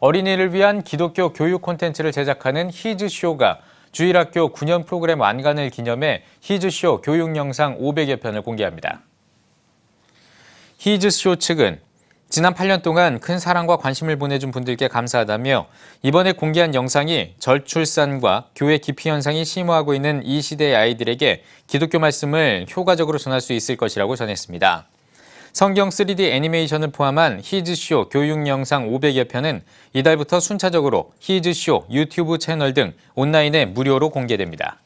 어린이를 위한 기독교 교육 콘텐츠를 제작하는 히즈쇼가 주일학교 9년 프로그램 완간을 기념해 히즈쇼 교육 영상 500여 편을 공개합니다. 히즈쇼 측은 지난 8년 동안 큰 사랑과 관심을 보내준 분들께 감사하다며 이번에 공개한 영상이 절출산과 교회 기피 현상이 심화하고 있는 이 시대의 아이들에게 기독교 말씀을 효과적으로 전할 수 있을 것이라고 전했습니다. 성경 3D 애니메이션을 포함한 히즈쇼 교육 영상 500여 편은 이달부터 순차적으로 히즈쇼 유튜브 채널 등 온라인에 무료로 공개됩니다.